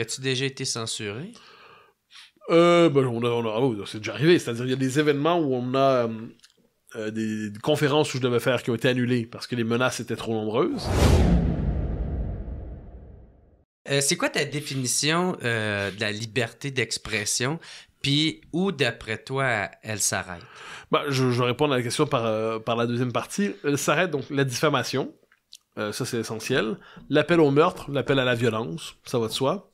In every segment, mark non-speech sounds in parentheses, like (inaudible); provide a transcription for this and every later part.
as tu déjà été censuré? Euh, ben, on a, on a ah c'est déjà arrivé. C'est-à-dire, il y a des événements où on a euh, euh, des, conférences où je devais faire qui ont été annulées parce que les menaces étaient trop nombreuses. Euh, c'est quoi ta définition de la liberté d'expression? Puis où, d'après toi, elle s'arrête? Ben, je, vais répondre à la question par, par la deuxième partie. Elle s'arrête donc la diffamation, ça c'est essentiel. L'appel au meurtre, l'appel à la violence, ça va de soi.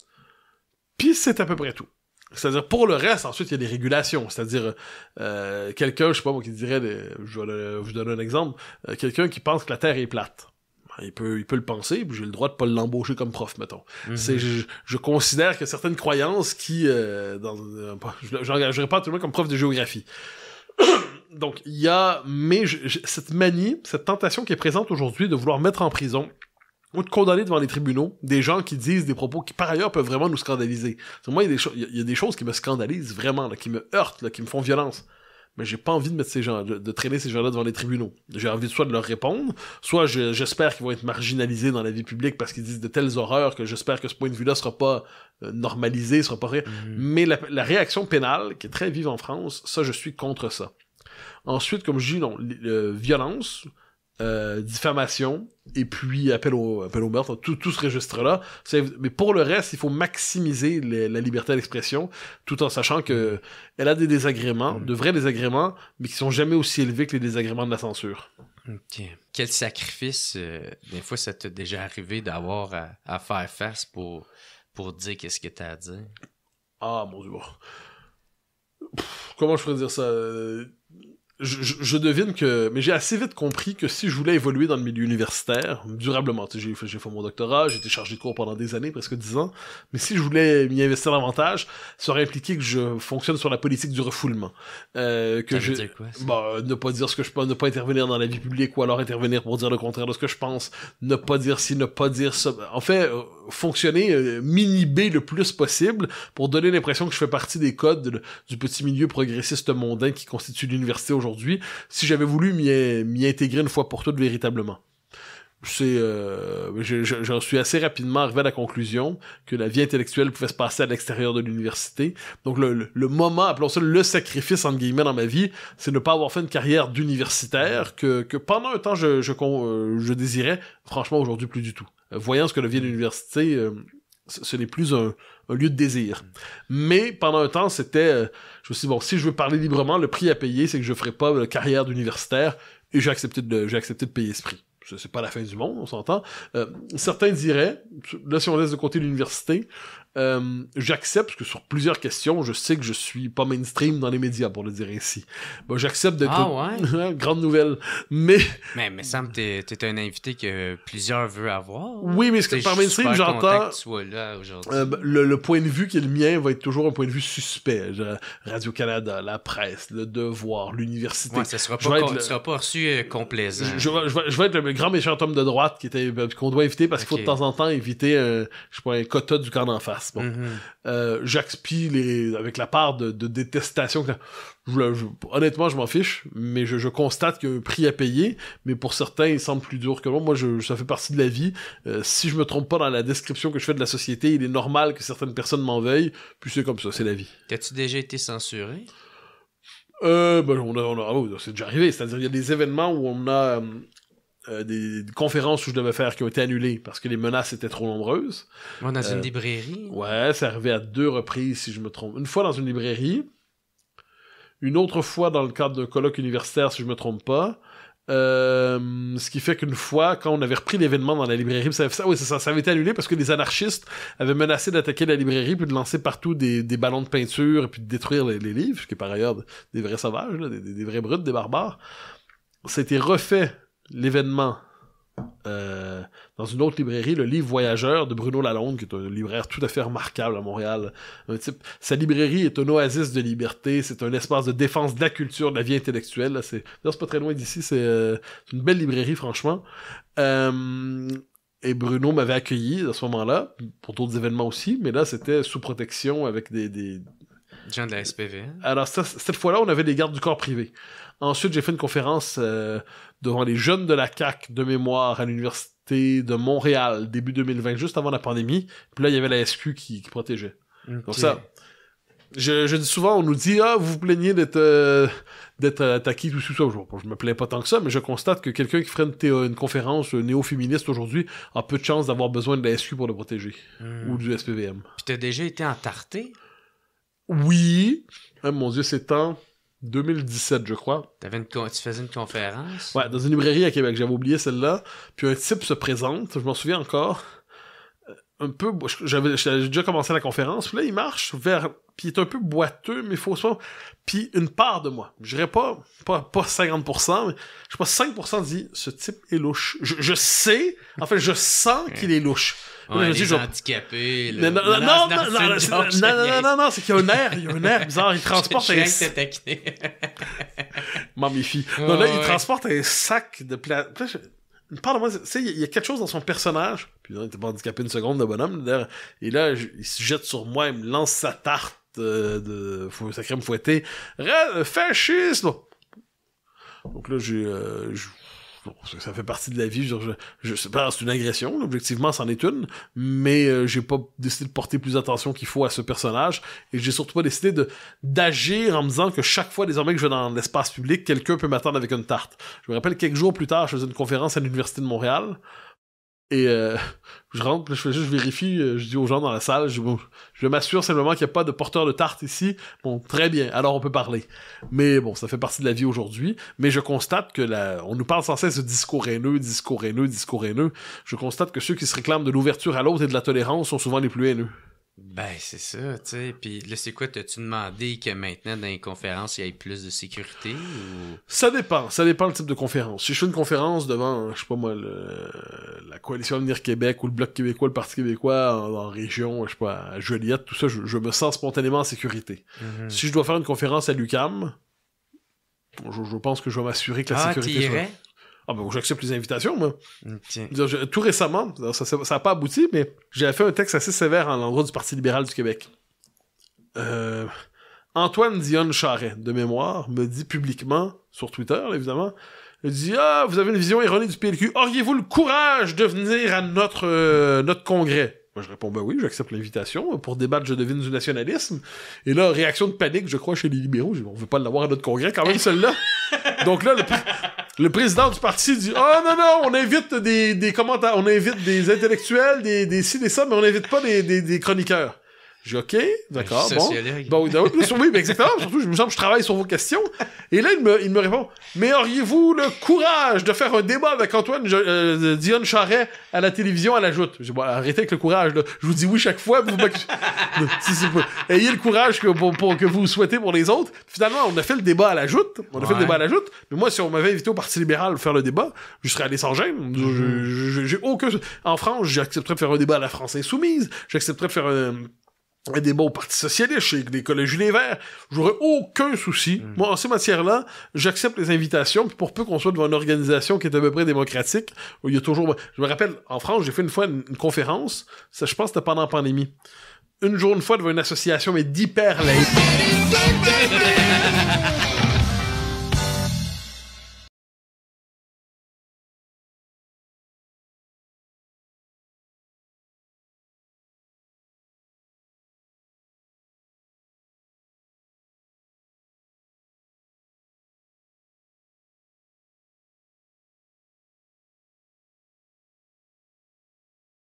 Puis c'est à peu près tout. C'est-à-dire, pour le reste, ensuite, il y a des régulations. C'est-à-dire, euh, quelqu'un, je sais pas moi, qui dirait, je, vais vous donne un exemple, euh, quelqu'un qui pense que la Terre est plate. Ben, il peut, il peut le penser, puis j'ai le droit de pas l'embaucher comme prof, mettons. Mhm. je, considère que certaines croyances qui, euh, dans, euh, j'engagerai pas tout le monde comme prof de géographie. (coughs) Donc, il y a, mais cette manie, cette tentation qui est présente aujourd'hui de vouloir mettre en prison ou de condamner devant les tribunaux des gens qui disent des propos qui par ailleurs peuvent vraiment nous scandaliser. Moi, il y, a des choses qui me scandalisent vraiment, qui me heurtent, qui me font violence. Mais j'ai pas envie de mettre ces gens, de, traîner ces gens-là devant les tribunaux. J'ai envie soit de leur répondre, soit j'espère qu'ils vont être marginalisés dans la vie publique parce qu'ils disent de telles horreurs que j'espère que ce point de vue-là sera pas normalisé, euh, normalisé, sera pas mhm. Mais la, réaction pénale, qui est très vive en France, ça, je suis contre ça. Ensuite, comme je dis, non, violence, euh, diffamation et puis appel au, appel au meurtre, tout, tout ce registre-là. Mais pour le reste, il faut maximiser la liberté d'expression tout en sachant que mm. elle a des désagréments, mm. de vrais désagréments, mais qui sont jamais aussi élevés que les désagréments de la censure. Okay. Quel sacrifice, euh, des fois, ça t'est déjà arrivé d'avoir à, faire face pour, pour dire qu'est-ce que t'as à dire? Ah, mon dieu. comment je pourrais dire ça? Euh, je, devine que. Mais j'ai assez vite compris que si je voulais évoluer dans le milieu universitaire, durablement, j'ai fait, fait mon doctorat, j'ai été chargé de cours pendant des années, presque dix ans, mais si je voulais m'y investir davantage, ça aurait impliqué que je fonctionne sur la politique du refoulement. Euh, que je. bah, ne pas dire ce que je pense, ne pas intervenir dans la vie publique ou alors intervenir pour dire le contraire de ce que je pense, ne pas dire si, ne pas dire ça. En fait, euh, fonctionner euh, mini-B le plus possible pour donner l'impression que je fais partie des codes du petit milieu progressiste mondain qui constitue l'université aujourd'hui, si j'avais voulu m'y intégrer une fois pour toutes véritablement c'est euh, j'en suis assez rapidement arrivé à la conclusion que la vie intellectuelle pouvait se passer à l'extérieur de l'université. Donc le, moment, appelons ça le sacrifice en guillemets dans ma vie, c'est ne pas avoir fait une carrière d'universitaire que, pendant un temps euh, je désirais, franchement aujourd'hui plus du tout. Euh, voyant ce que devient l'université, euh, ce n'est plus un, lieu de désir. Mais pendant un temps, c'était, euh, je me suis dit, bon, si je veux parler librement, le prix à payer, c'est que je ferai pas la carrière d'universitaire, et j'ai accepté de, j'ai accepté de payer ce prix c'est pas la fin du monde, on s'entend. certains diraient, là si on laisse de côté l'université, euh, j'accepte, parce que sur plusieurs questions, je sais que je suis pas mainstream dans les médias, pour le dire ainsi. Ben, j'accepte d'être... Ah ouais? (laughs) Grande nouvelle. Mais... Mais, mais Sam, t'es, es un invité que plusieurs veulent avoir. Oui, mais ce que par mainstream, j'entends... Euh, ben, le, le, point de vue qui est le mien va être toujours un point de vue suspect. Radio-Canada, la presse, le devoir, l'université. Ouais, ça sera pas, reçu euh, complaisant. Je, je, je, je, vais, être le grand méchant homme de droite qui était, qu'on doit éviter parce qu'il faut de temps en temps éviter, je sais pas, un quota du camp d'en face. Mm-hmm. Euh, j'expie avec la part de, détestation. honnêtement, je m'en fiche, mais je, constate que y prix à payer, mais pour certains, il semble plus dur que moi. Moi, je, ça fait partie de la vie. Euh, si je me trompe pas dans la description que je fais de la société, il est normal que certaines personnes m'en veuillent. puis c'est comme ça, c'est la vie. T'as-tu déjà été censuré? Euh, ben, on a, ah c'est déjà arrivé. C'est-à-dire, il y a des événements où on a, euh, des, conférences où je devais faire qui ont été annulées parce que les menaces étaient trop nombreuses. Moi, dans une euh, librairie. Ouais, ça arrivait à deux reprises, si je me trompe. Une fois dans une librairie, une autre fois dans le cadre d'un colloque universitaire, si je me trompe pas. Euh, ce qui fait qu'une fois, quand on avait repris l'événement dans la librairie, ça, avait été annulé parce que les anarchistes avaient menacé d'attaquer la librairie puis de lancer partout des, ballons de peinture et puis de détruire les, livres, ce qui est par ailleurs des vrais sauvages, des, vrais brutes, des barbares. C'était refait l'événement euh, dans une autre librairie, le livre Voyageur de Bruno Lalonde, qui est un libraire tout à fait remarquable à Montréal. sa librairie est un oasis de liberté, c'est un espace de défense de la culture, de la vie intellectuelle. C'est pas très loin d'ici, c'est euh, une belle librairie, franchement. Euh, et Bruno m'avait accueilli à ce moment-là, pour d'autres événements aussi, mais là, c'était sous protection avec des Gens de la SPV. Hein. Alors, cette fois-là, on avait des gardes du corps privé. Ensuite, j'ai fait une conférence euh, devant les jeunes de la CAC de mémoire à l'université de Montréal, début 2020, juste avant la pandémie. Puis là, il y avait la SQ qui, protégeait. Donc ça, je, dis souvent, on nous dit ah vous vous plaignez d'être euh, d'être attaqué euh, tout ça. Je, je me plains pas tant que ça, mais je constate que quelqu'un qui ferait une, conférence néo-féministe aujourd'hui a peu de chances d'avoir besoin de la SQ pour le protéger hmm. ou du SPVM. Puis t'as déjà été entarté oui. Ah, mon Dieu, c'est en 2017, je crois. Avais tu faisais une conférence? Ouais, dans une librairie à Québec. J'avais oublié celle-là. Puis un type se présente, je m'en souviens encore. Euh, un peu... J'avais déjà commencé la conférence. Puis là, il marche vers... Puis il est un peu boiteux, mais faut Puis une part de moi, je dirais pas, pas, pas 50%, mais je sais pas, 5% dit « Ce type est louche. » Je sais, en fait, je sens qu'il est louche. Ouais, les handicapés. Non, non, non, non, non, c'est qu'il y a un air, il y a un air bizarre. Il (laughs) transporte un sac. (laughs) Non, là, il transporte un sac de plat. Parle-moi, tu sais, il y a quelque chose dans son personnage. Puis il était pas handicapé une seconde le bonhomme. Et là, il se jette sur moi, il me lance sa tarte euh, de, sacré me fouettée. Fasciste! Donc là, j'ai euh, ça fait partie de la vie. Je, sais pas, c'est une agression, objectivement, c'en est une, mais euh, j'ai pas décidé de porter plus attention qu'il faut à ce personnage, et j'ai surtout pas décidé de d'agir en me disant que chaque fois désormais que je vais dans l'espace public, quelqu'un peut m'attendre avec une tarte. Je me rappelle quelques jours plus tard, je faisais une conférence à l'université de Montréal, et euh, (laughs) je rentre, je fais juste, je vérifie, euh, je dis aux gens dans la salle, je, m'assure simplement qu'il n'y a pas de porteur de tarte ici. Bon, très bien, alors on peut parler. Mais bon, ça fait partie de la vie aujourd'hui. Mais je constate que la, on nous parle sans cesse de discours haineux, discours haineux, discours haineux. Je constate que ceux qui se réclament de l'ouverture à l'autre et de la tolérance sont souvent les plus haineux. Ben, c'est ça, tu sais. Puis là, c'est quoi, t'as-tu demandé que maintenant, dans les conférences, il y ait plus de sécurité ou... Ça dépend, ça dépend le type de conférence. Si je fais une conférence devant, je sais pas moi, la Coalition Avenir Québec ou le Bloc québécois, le Parti québécois en, région, je sais pas, à Joliette, tout ça, je, me sens spontanément en sécurité. Mhm. Si je dois faire une conférence à l'UCAM, je, pense que je vais m'assurer que la ah, sécurité... Soit... Ah ben j'accepte les invitations, moi. Tiens. tout récemment, ça n'a pas abouti, mais j'ai fait un texte assez sévère à l'endroit du Parti libéral du Québec. Euh, Antoine Dionne Charret, de mémoire, me dit publiquement, sur Twitter, évidemment, il dit Ah, vous avez une vision erronée du PLQ, auriez-vous le courage de venir à notre, euh, notre congrès moi, je réponds, ben oui, j'accepte l'invitation. Pour débattre, je devine du nationalisme. Et là, réaction de panique, je crois, chez les libéraux. on veut pas l'avoir à notre congrès, quand même, celle-là. Donc là, le, le président du parti dit Oh non, non, on invite des, des commentaires, on invite des intellectuels, des, des ci, des ça, mais on n'invite pas des, des, des chroniqueurs. J'ai OK, d'accord, bon. Ben oui, ben mais exactement. Surtout, je me sens, je travaille sur vos questions. Et là, il me, répond Mais auriez-vous le courage de faire un débat avec Antoine euh, Charret à la télévision à la joute Arrêtez avec le courage. Je vous dis oui chaque fois. (laughs) Vous Ayez le courage que, pour, que vous souhaitez pour les autres. Finalement, on a fait le débat à la joute. On a fait le débat à la joute. Mais moi, si on m'avait invité au Parti libéral pour faire le débat, je serais allé sans gêne. Mhm. En France, j'accepterais de faire un débat à la France insoumise. J'accepterais de faire un des bons partis socialistes, chez collèges les Verts, j'aurais aucun souci. Hmm. Moi, en ces matières-là, j'accepte les invitations, pour peu qu'on soit devant une organisation qui est à peu près démocratique, où il y a toujours... Je me rappelle, en France, j'ai fait une fois une, conférence, ça, je pense c'était pendant la pandémie, une journée une fois devant une association, mais d'hyper laïque. (laughs)